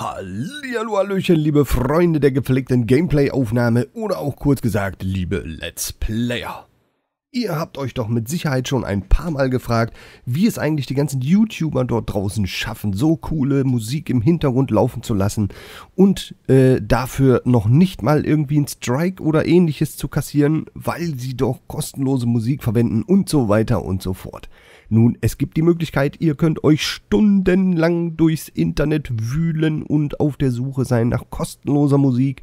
Hallihallo, Hallöchen, liebe Freunde der gepflegten Gameplay-Aufnahme oder auch kurz gesagt, liebe Let's Player. Ihr habt euch doch mit Sicherheit schon ein paar Mal gefragt, wie es eigentlich die ganzen YouTuber dort draußen schaffen, so coole Musik im Hintergrund laufen zu lassen und äh, dafür noch nicht mal irgendwie einen Strike oder ähnliches zu kassieren, weil sie doch kostenlose Musik verwenden und so weiter und so fort. Nun, es gibt die Möglichkeit, ihr könnt euch stundenlang durchs Internet wühlen und auf der Suche sein nach kostenloser Musik,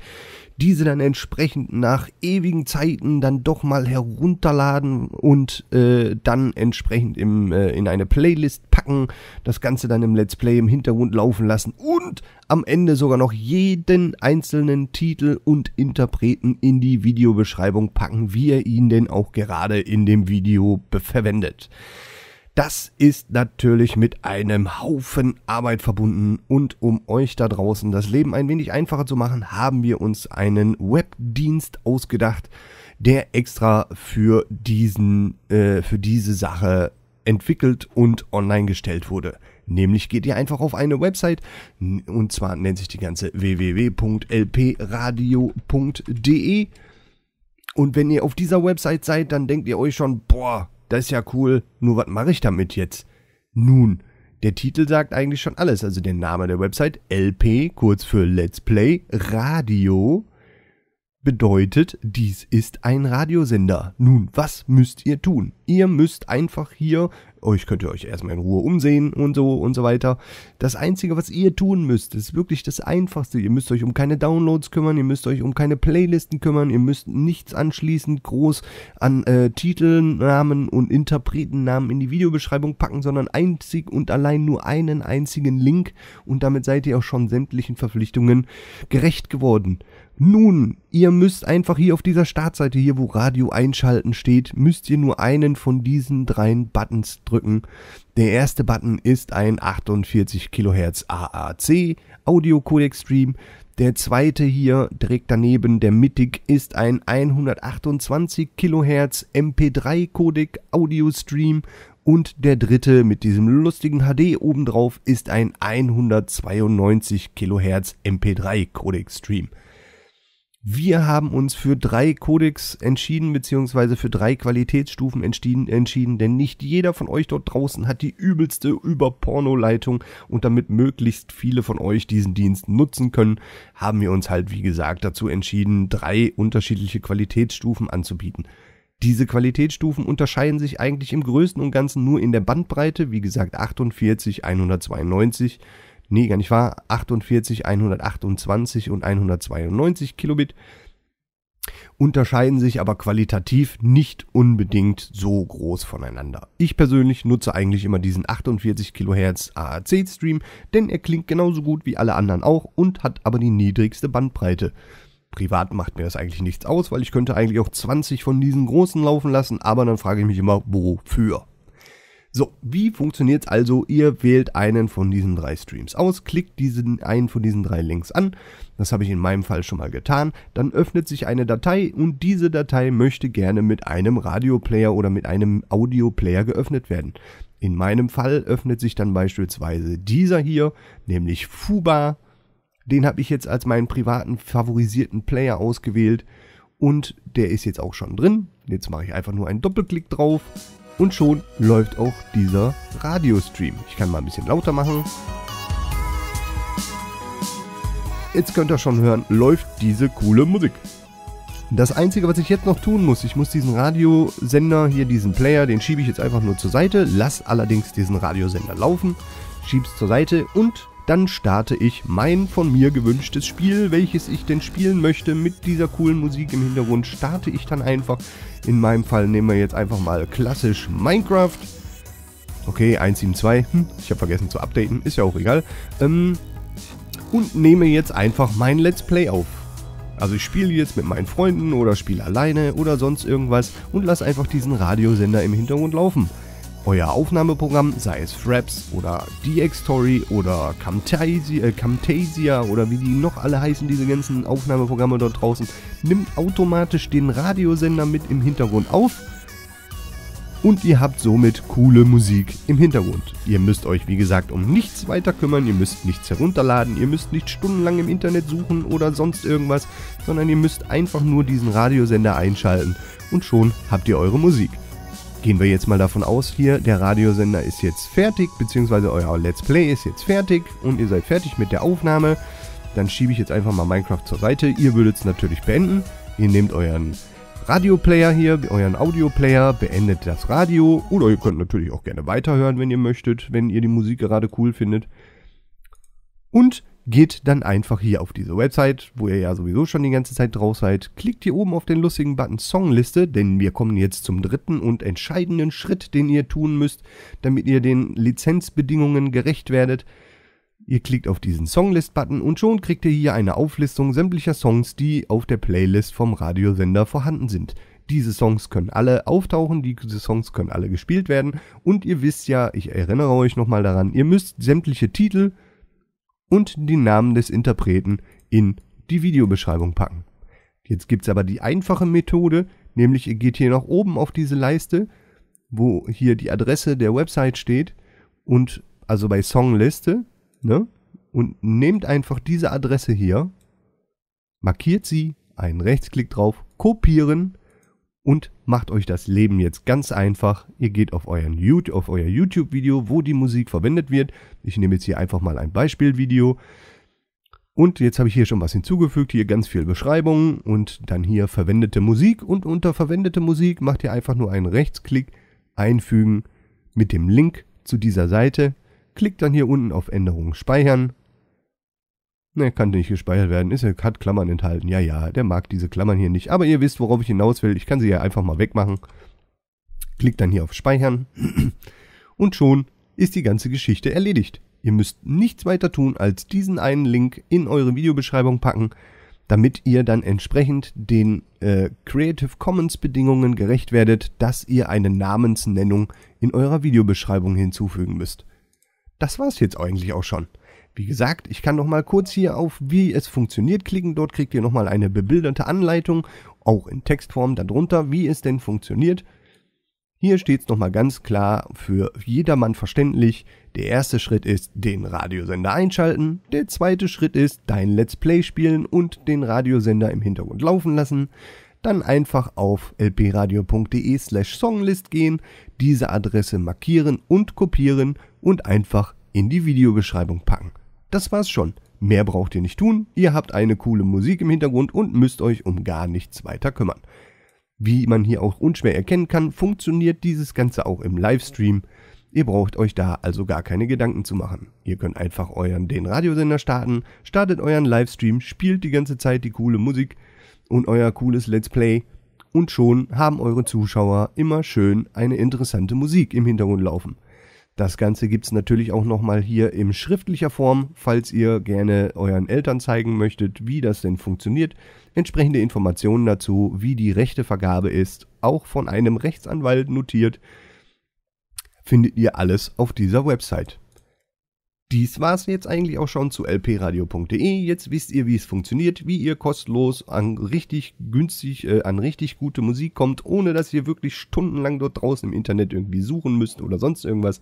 diese dann entsprechend nach ewigen Zeiten dann doch mal herunterladen und äh, dann entsprechend im, äh, in eine Playlist packen, das Ganze dann im Let's Play im Hintergrund laufen lassen und am Ende sogar noch jeden einzelnen Titel und Interpreten in die Videobeschreibung packen, wie ihr ihn denn auch gerade in dem Video verwendet. Das ist natürlich mit einem Haufen Arbeit verbunden und um euch da draußen das Leben ein wenig einfacher zu machen, haben wir uns einen Webdienst ausgedacht, der extra für diesen äh, für diese Sache entwickelt und online gestellt wurde. Nämlich geht ihr einfach auf eine Website und zwar nennt sich die ganze www.lpradio.de und wenn ihr auf dieser Website seid, dann denkt ihr euch schon, boah, das ist ja cool, nur was mache ich damit jetzt? Nun, der Titel sagt eigentlich schon alles, also der Name der Website, LP, kurz für Let's Play, Radio, bedeutet, dies ist ein Radiosender. Nun, was müsst ihr tun? Ihr müsst einfach hier euch oh, könnt ihr euch erstmal in Ruhe umsehen und so und so weiter. Das Einzige, was ihr tun müsst, ist wirklich das Einfachste. Ihr müsst euch um keine Downloads kümmern, ihr müsst euch um keine Playlisten kümmern, ihr müsst nichts anschließend groß an äh, Titelnamen und Interpretennamen in die Videobeschreibung packen, sondern einzig und allein nur einen einzigen Link und damit seid ihr auch schon sämtlichen Verpflichtungen gerecht geworden. Nun, ihr müsst einfach hier auf dieser Startseite, hier wo Radio einschalten steht, müsst ihr nur einen von diesen drei Buttons drücken. Der erste Button ist ein 48 kHz AAC Audio Codec Stream. Der zweite hier direkt daneben, der mittig, ist ein 128 kHz MP3 Codec Audio Stream und der dritte mit diesem lustigen HD obendrauf ist ein 192 kHz MP3 Codec Stream. Wir haben uns für drei Codex entschieden, beziehungsweise für drei Qualitätsstufen entschieden, entschieden, denn nicht jeder von euch dort draußen hat die übelste Überporno-Leitung und damit möglichst viele von euch diesen Dienst nutzen können, haben wir uns halt, wie gesagt, dazu entschieden, drei unterschiedliche Qualitätsstufen anzubieten. Diese Qualitätsstufen unterscheiden sich eigentlich im Größten und Ganzen nur in der Bandbreite, wie gesagt 48, 192, nee, gar nicht wahr, 48, 128 und 192 Kilobit. Unterscheiden sich aber qualitativ nicht unbedingt so groß voneinander. Ich persönlich nutze eigentlich immer diesen 48 Kilohertz AAC Stream, denn er klingt genauso gut wie alle anderen auch und hat aber die niedrigste Bandbreite privat macht mir das eigentlich nichts aus, weil ich könnte eigentlich auch 20 von diesen großen laufen lassen, aber dann frage ich mich immer, wofür? So, wie funktioniert es also? Ihr wählt einen von diesen drei Streams aus, klickt diesen einen von diesen drei Links an. Das habe ich in meinem Fall schon mal getan. Dann öffnet sich eine Datei und diese Datei möchte gerne mit einem Radioplayer oder mit einem Audioplayer geöffnet werden. In meinem Fall öffnet sich dann beispielsweise dieser hier, nämlich Fuba. Den habe ich jetzt als meinen privaten favorisierten Player ausgewählt und der ist jetzt auch schon drin. Jetzt mache ich einfach nur einen Doppelklick drauf und schon läuft auch dieser Radiostream. Ich kann mal ein bisschen lauter machen. Jetzt könnt ihr schon hören, läuft diese coole Musik. Das Einzige, was ich jetzt noch tun muss, ich muss diesen Radiosender hier, diesen Player, den schiebe ich jetzt einfach nur zur Seite, lass allerdings diesen Radiosender laufen, schiebe es zur Seite und dann starte ich mein von mir gewünschtes Spiel, welches ich denn spielen möchte mit dieser coolen Musik im Hintergrund, starte ich dann einfach. In meinem Fall nehmen wir jetzt einfach mal klassisch Minecraft. Okay, 1.7.2, hm, ich habe vergessen zu updaten, ist ja auch egal. Ähm, und nehme jetzt einfach mein Let's Play auf. Also ich spiele jetzt mit meinen Freunden oder spiele alleine oder sonst irgendwas und lasse einfach diesen Radiosender im Hintergrund laufen. Euer Aufnahmeprogramm, sei es Fraps oder DxTory oder Camtasia, äh, Camtasia oder wie die noch alle heißen, diese ganzen Aufnahmeprogramme dort draußen, nimmt automatisch den Radiosender mit im Hintergrund auf und ihr habt somit coole Musik im Hintergrund. Ihr müsst euch wie gesagt um nichts weiter kümmern, ihr müsst nichts herunterladen, ihr müsst nicht stundenlang im Internet suchen oder sonst irgendwas, sondern ihr müsst einfach nur diesen Radiosender einschalten und schon habt ihr eure Musik gehen wir jetzt mal davon aus hier, der Radiosender ist jetzt fertig, beziehungsweise euer Let's Play ist jetzt fertig und ihr seid fertig mit der Aufnahme. Dann schiebe ich jetzt einfach mal Minecraft zur Seite. Ihr würdet es natürlich beenden. Ihr nehmt euren Radioplayer hier, euren Audioplayer, beendet das Radio oder ihr könnt natürlich auch gerne weiterhören, wenn ihr möchtet, wenn ihr die Musik gerade cool findet. Und geht dann einfach hier auf diese Website, wo ihr ja sowieso schon die ganze Zeit drauf seid. Klickt hier oben auf den lustigen Button Songliste, denn wir kommen jetzt zum dritten und entscheidenden Schritt, den ihr tun müsst, damit ihr den Lizenzbedingungen gerecht werdet. Ihr klickt auf diesen Songlist-Button und schon kriegt ihr hier eine Auflistung sämtlicher Songs, die auf der Playlist vom Radiosender vorhanden sind. Diese Songs können alle auftauchen, diese Songs können alle gespielt werden und ihr wisst ja, ich erinnere euch nochmal daran, ihr müsst sämtliche Titel, und den Namen des Interpreten in die Videobeschreibung packen. Jetzt gibt es aber die einfache Methode, nämlich ihr geht hier nach oben auf diese Leiste, wo hier die Adresse der Website steht und also bei Songliste, ne? Und nehmt einfach diese Adresse hier, markiert sie, einen Rechtsklick drauf, kopieren und macht euch das Leben jetzt ganz einfach. Ihr geht auf, euren YouTube, auf euer YouTube-Video, wo die Musik verwendet wird. Ich nehme jetzt hier einfach mal ein Beispielvideo. Und jetzt habe ich hier schon was hinzugefügt, hier ganz viel Beschreibung und dann hier verwendete Musik und unter verwendete Musik macht ihr einfach nur einen Rechtsklick, einfügen mit dem Link zu dieser Seite, klickt dann hier unten auf Änderungen speichern Ne, konnte nicht gespeichert werden. Ist, hat Klammern enthalten. Ja, ja, der mag diese Klammern hier nicht. Aber ihr wisst, worauf ich hinaus will. Ich kann sie ja einfach mal wegmachen. Klickt dann hier auf Speichern. Und schon ist die ganze Geschichte erledigt. Ihr müsst nichts weiter tun, als diesen einen Link in eure Videobeschreibung packen, damit ihr dann entsprechend den äh, Creative Commons Bedingungen gerecht werdet, dass ihr eine Namensnennung in eurer Videobeschreibung hinzufügen müsst. Das war's jetzt eigentlich auch schon. Wie gesagt, ich kann noch mal kurz hier auf wie es funktioniert klicken. Dort kriegt ihr noch mal eine bebilderte Anleitung, auch in Textform darunter, wie es denn funktioniert. Hier steht es nochmal ganz klar für jedermann verständlich. Der erste Schritt ist den Radiosender einschalten, der zweite Schritt ist dein Let's Play spielen und den Radiosender im Hintergrund laufen lassen. Dann einfach auf lpradio.de slash songlist gehen, diese Adresse markieren und kopieren und einfach in die Videobeschreibung packen. Das war's schon. Mehr braucht ihr nicht tun, ihr habt eine coole Musik im Hintergrund und müsst euch um gar nichts weiter kümmern. Wie man hier auch unschwer erkennen kann, funktioniert dieses Ganze auch im Livestream. Ihr braucht euch da also gar keine Gedanken zu machen. Ihr könnt einfach euren den Radiosender starten, startet euren Livestream, spielt die ganze Zeit die coole Musik und euer cooles Let's Play und schon haben eure Zuschauer immer schön eine interessante Musik im Hintergrund laufen. Das Ganze gibt es natürlich auch nochmal hier in schriftlicher Form, falls ihr gerne euren Eltern zeigen möchtet, wie das denn funktioniert. Entsprechende Informationen dazu, wie die rechte Vergabe ist, auch von einem Rechtsanwalt notiert, findet ihr alles auf dieser Website. Dies war es jetzt eigentlich auch schon zu lpradio.de. Jetzt wisst ihr, wie es funktioniert, wie ihr kostenlos an richtig günstig, äh, an richtig gute Musik kommt, ohne dass ihr wirklich stundenlang dort draußen im Internet irgendwie suchen müsst oder sonst irgendwas.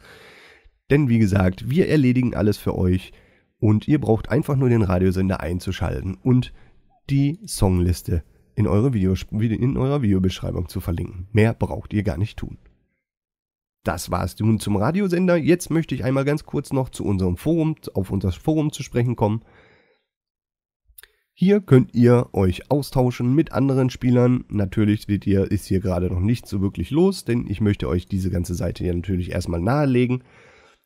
Denn wie gesagt, wir erledigen alles für euch und ihr braucht einfach nur den Radiosender einzuschalten und die Songliste in, eure Videos in eurer Videobeschreibung zu verlinken. Mehr braucht ihr gar nicht tun. Das war's nun zum Radiosender. Jetzt möchte ich einmal ganz kurz noch zu unserem Forum, auf unser Forum zu sprechen kommen. Hier könnt ihr euch austauschen mit anderen Spielern. Natürlich seht ihr, ist hier gerade noch nicht so wirklich los, denn ich möchte euch diese ganze Seite ja natürlich erstmal nahelegen.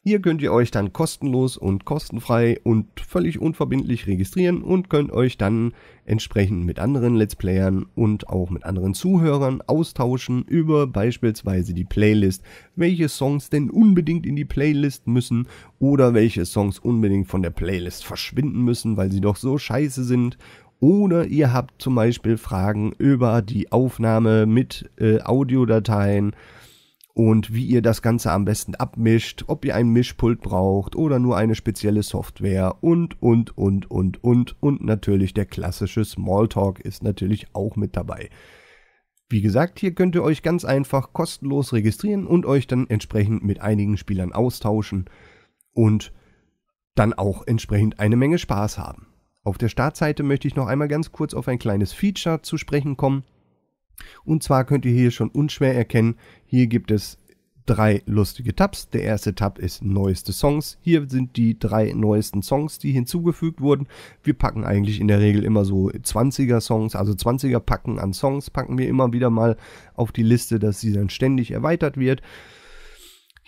Hier könnt ihr euch dann kostenlos und kostenfrei und völlig unverbindlich registrieren und könnt euch dann entsprechend mit anderen Let's Playern und auch mit anderen Zuhörern austauschen über beispielsweise die Playlist, welche Songs denn unbedingt in die Playlist müssen oder welche Songs unbedingt von der Playlist verschwinden müssen, weil sie doch so scheiße sind oder ihr habt zum Beispiel Fragen über die Aufnahme mit äh, Audiodateien und wie ihr das Ganze am besten abmischt, ob ihr ein Mischpult braucht oder nur eine spezielle Software und, und, und, und, und und natürlich der klassische Smalltalk ist natürlich auch mit dabei. Wie gesagt, hier könnt ihr euch ganz einfach kostenlos registrieren und euch dann entsprechend mit einigen Spielern austauschen und dann auch entsprechend eine Menge Spaß haben. Auf der Startseite möchte ich noch einmal ganz kurz auf ein kleines Feature zu sprechen kommen, und zwar könnt ihr hier schon unschwer erkennen, hier gibt es drei lustige Tabs. Der erste Tab ist neueste Songs. Hier sind die drei neuesten Songs, die hinzugefügt wurden. Wir packen eigentlich in der Regel immer so 20er Songs, also 20er Packen an Songs packen wir immer wieder mal auf die Liste, dass sie dann ständig erweitert wird.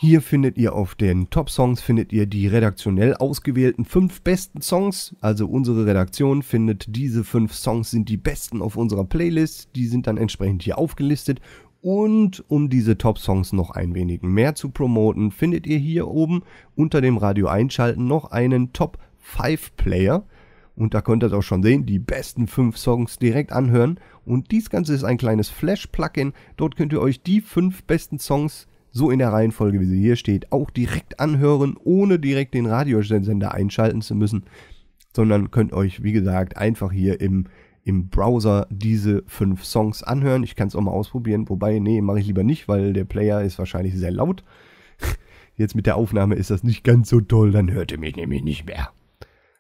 Hier findet ihr auf den Top Songs findet ihr die redaktionell ausgewählten fünf besten Songs. Also unsere Redaktion findet diese fünf Songs sind die besten auf unserer Playlist. Die sind dann entsprechend hier aufgelistet. Und um diese Top Songs noch ein wenig mehr zu promoten, findet ihr hier oben unter dem Radio einschalten noch einen Top 5 Player. Und da könnt ihr es auch schon sehen, die besten fünf Songs direkt anhören. Und dies Ganze ist ein kleines Flash-Plugin. Dort könnt ihr euch die fünf besten Songs so in der Reihenfolge, wie sie hier steht, auch direkt anhören, ohne direkt den Radiosender einschalten zu müssen, sondern könnt euch, wie gesagt, einfach hier im, im Browser diese fünf Songs anhören. Ich kann es auch mal ausprobieren, wobei, nee, mache ich lieber nicht, weil der Player ist wahrscheinlich sehr laut. Jetzt mit der Aufnahme ist das nicht ganz so toll, dann hört ihr mich nämlich nicht mehr.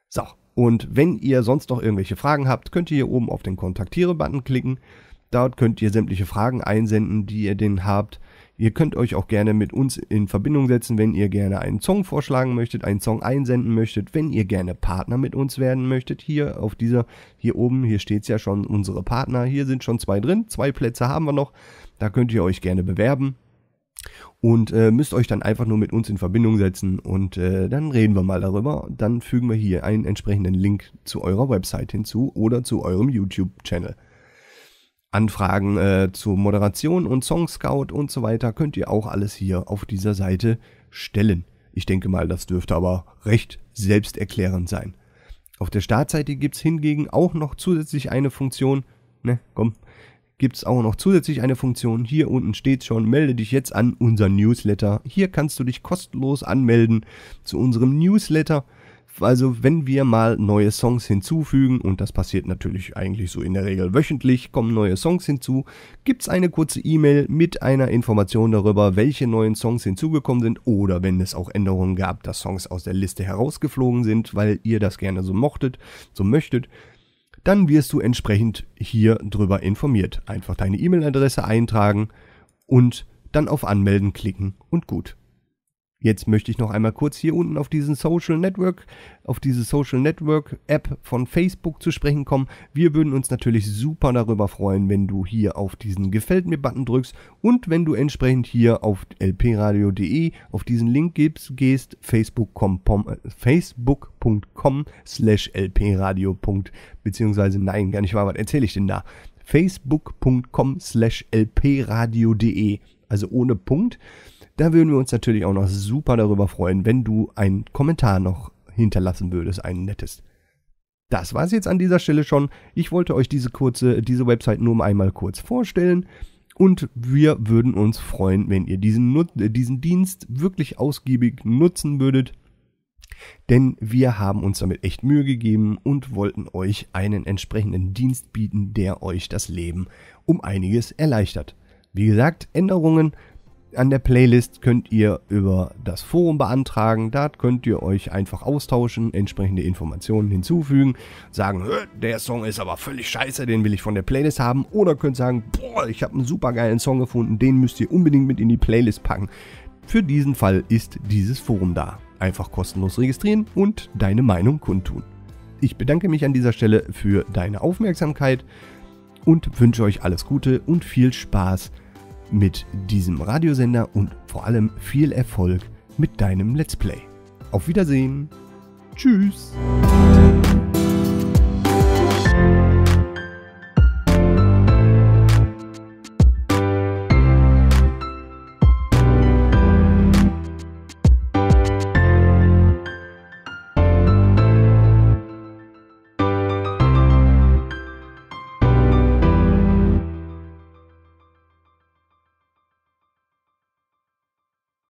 So, und wenn ihr sonst noch irgendwelche Fragen habt, könnt ihr hier oben auf den Kontaktiere-Button klicken. Dort könnt ihr sämtliche Fragen einsenden, die ihr denn habt. Ihr könnt euch auch gerne mit uns in Verbindung setzen, wenn ihr gerne einen Song vorschlagen möchtet, einen Song einsenden möchtet, wenn ihr gerne Partner mit uns werden möchtet. Hier auf dieser, hier oben, hier steht es ja schon, unsere Partner. Hier sind schon zwei drin, zwei Plätze haben wir noch. Da könnt ihr euch gerne bewerben und äh, müsst euch dann einfach nur mit uns in Verbindung setzen und äh, dann reden wir mal darüber. Dann fügen wir hier einen entsprechenden Link zu eurer Website hinzu oder zu eurem YouTube-Channel. Anfragen äh, zu Moderation und Song Scout und so weiter könnt ihr auch alles hier auf dieser Seite stellen. Ich denke mal, das dürfte aber recht selbsterklärend sein. Auf der Startseite gibt es hingegen auch noch zusätzlich eine Funktion, ne, komm, Gibt es auch noch zusätzlich eine Funktion, hier unten steht schon, melde dich jetzt an unser Newsletter. Hier kannst du dich kostenlos anmelden zu unserem Newsletter also wenn wir mal neue Songs hinzufügen, und das passiert natürlich eigentlich so in der Regel wöchentlich, kommen neue Songs hinzu, gibt es eine kurze E-Mail mit einer Information darüber, welche neuen Songs hinzugekommen sind oder wenn es auch Änderungen gab, dass Songs aus der Liste herausgeflogen sind, weil ihr das gerne so mochtet, so möchtet, dann wirst du entsprechend hier drüber informiert. Einfach deine E-Mail-Adresse eintragen und dann auf Anmelden klicken und gut. Jetzt möchte ich noch einmal kurz hier unten auf diesen Social Network, auf diese Social Network App von Facebook zu sprechen kommen. Wir würden uns natürlich super darüber freuen, wenn du hier auf diesen Gefällt mir Button drückst und wenn du entsprechend hier auf lpradio.de auf diesen Link gibst, gehst facebook.com facebook slash lpradio. beziehungsweise nein, gar nicht wahr, was erzähle ich denn da? facebook.com slash lpradio.de also ohne Punkt da würden wir uns natürlich auch noch super darüber freuen, wenn du einen Kommentar noch hinterlassen würdest, einen nettes. Das war es jetzt an dieser Stelle schon. Ich wollte euch diese kurze, diese Website nur einmal kurz vorstellen. Und wir würden uns freuen, wenn ihr diesen, diesen Dienst wirklich ausgiebig nutzen würdet. Denn wir haben uns damit echt Mühe gegeben und wollten euch einen entsprechenden Dienst bieten, der euch das Leben um einiges erleichtert. Wie gesagt, Änderungen an der Playlist könnt ihr über das Forum beantragen. Da könnt ihr euch einfach austauschen, entsprechende Informationen hinzufügen, sagen, der Song ist aber völlig scheiße, den will ich von der Playlist haben. Oder könnt sagen, boah, ich habe einen super geilen Song gefunden, den müsst ihr unbedingt mit in die Playlist packen. Für diesen Fall ist dieses Forum da. Einfach kostenlos registrieren und deine Meinung kundtun. Ich bedanke mich an dieser Stelle für deine Aufmerksamkeit und wünsche euch alles Gute und viel Spaß mit diesem Radiosender und vor allem viel Erfolg mit deinem Let's Play. Auf Wiedersehen. Tschüss.